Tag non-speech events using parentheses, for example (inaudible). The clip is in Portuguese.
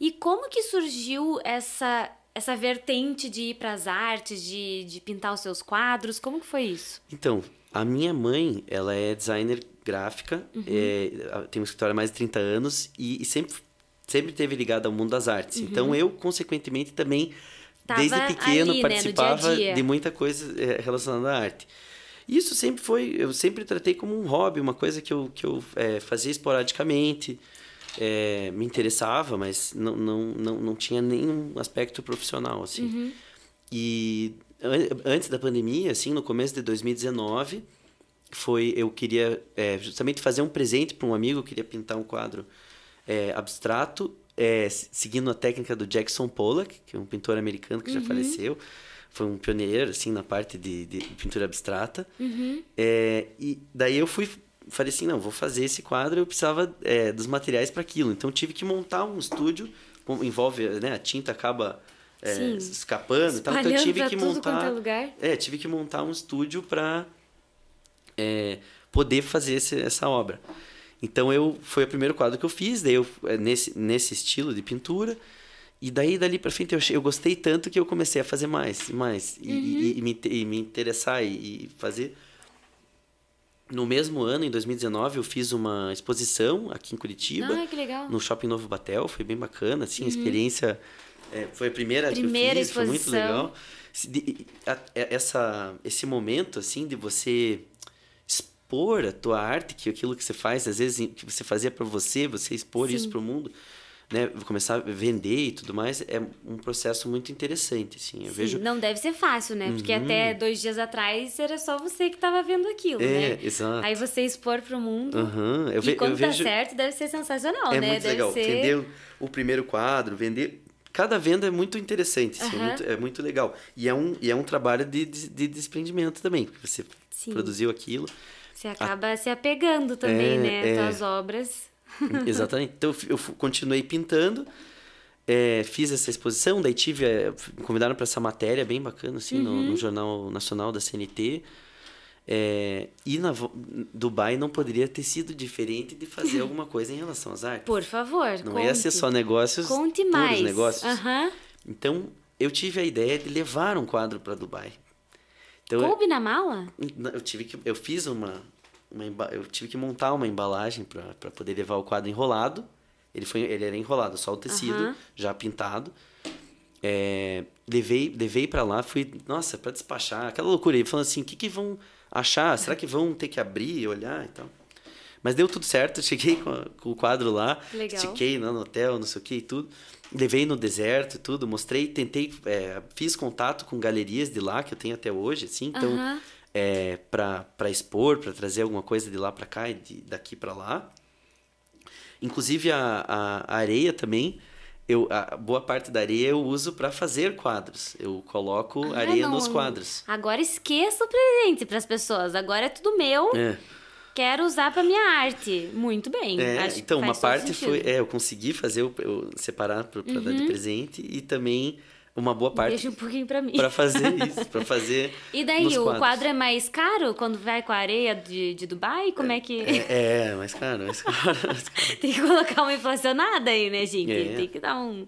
E como que surgiu essa essa vertente de ir para as artes, de, de pintar os seus quadros? Como que foi isso? Então, a minha mãe, ela é designer gráfica, uhum. é, tem uma escritório há mais de 30 anos e, e sempre, sempre teve ligada ao mundo das artes. Uhum. Então, eu, consequentemente, também, Tava desde pequeno, ali, né, participava né? dia dia. de muita coisa é, relacionada à arte. Isso sempre foi, eu sempre tratei como um hobby, uma coisa que eu, que eu é, fazia esporadicamente é, me interessava, mas não, não, não, não tinha nenhum aspecto profissional, assim. Uhum. E antes da pandemia, assim, no começo de 2019, foi eu queria é, justamente fazer um presente para um amigo, eu queria pintar um quadro é, abstrato, é, seguindo a técnica do Jackson Pollock, que é um pintor americano que uhum. já faleceu foi um pioneiro assim na parte de, de pintura abstrata uhum. é, e daí eu fui falei assim, não, vou fazer esse quadro, eu precisava é, dos materiais para aquilo. Então tive que montar um estúdio, envolve, né, a tinta acaba é, escapando, Tal. Então, então eu tive que montar, é, é, tive que montar um estúdio para é, poder fazer esse, essa obra. Então eu foi o primeiro quadro que eu fiz, daí eu, é, nesse nesse estilo de pintura. E daí, dali pra frente, eu, eu gostei tanto que eu comecei a fazer mais, mais. E, uhum. e, e, me, e me interessar e, e fazer no mesmo ano, em 2019, eu fiz uma exposição aqui em Curitiba. Ah, que legal. No Shopping Novo Batel, foi bem bacana, assim, uhum. a experiência... É, foi a primeira, primeira que eu fiz, exposição. foi muito legal. É, essa, esse momento, assim, de você expor a tua arte, que é aquilo que você faz, às vezes, que você fazia para você, você expor Sim. isso para o mundo né, começar a vender e tudo mais, é um processo muito interessante, assim. Eu Sim, vejo... Não deve ser fácil, né? Porque uhum. até dois dias atrás era só você que estava vendo aquilo, é, né? Exato. Aí você expor para o mundo. Uhum. Eu ve- e quando eu tá certo, deve ser sensacional, é né? Muito deve legal. Ser... Vender o primeiro quadro, vender. Cada venda é muito interessante, assim, uhum. é, muito, é, muito, legal. E é um, e é um trabalho de, de, de desprendimento também, porque você Sim. produziu aquilo. Você acaba a... se apegando também, é, né? É... obras. Exatamente. Então eu continuei pintando, é, fiz essa exposição, daí tive. É, me convidaram para essa matéria bem bacana, assim, uhum. no, no, uhum. Jornal Nacional da CNT. É, e na Dubai não poderia ter sido diferente de fazer (laughs) alguma coisa em relação às artes. Por favor, não conte. ia ser só negócios. Conte mais. Negócios. Uhum. Então eu tive a ideia de levar um quadro para Dubai. Então, Coube eu, na mala? Eu tive que, eu fiz uma eu tive que montar uma embalagem para poder levar o quadro enrolado. Ele, foi, ele era enrolado, só o tecido, uhum. já pintado. É, levei levei para lá, fui, nossa, para despachar, aquela loucura ele falou assim, o que, que vão achar? Será que vão ter que abrir, olhar e então? tal? Mas deu tudo certo, cheguei com, a, com o quadro lá, Legal. estiquei no hotel, não sei o que e tudo. Levei no deserto e tudo, mostrei, tentei, é, fiz contato com galerias de lá, que eu tenho até hoje, assim, então... Uhum é, para expor, para trazer alguma coisa de lá para cá e de, daqui para lá. Inclusive a, a, a, areia também, eu, a boa parte da areia eu uso para fazer quadros. Eu coloco ah, areia não. nos quadros. Agora esqueça o presente para as pessoas. Agora é tudo meu. É. Quero usar para minha arte. Muito bem. É, então, uma parte sentido. foi. É, eu consegui fazer, eu, eu separar para uhum. dar de uhum. presente. E também uma boa parte. Deixa um pouquinho para mim. Para fazer (laughs) isso, para fazer. e daí, o quadro é mais caro quando vai com a areia de, de Dubai? Como é, é que. É, é, mais caro, mais caro. Mais caro. (laughs) Tem que colocar uma inflacionada aí, né, gente? É. Tem que dar um.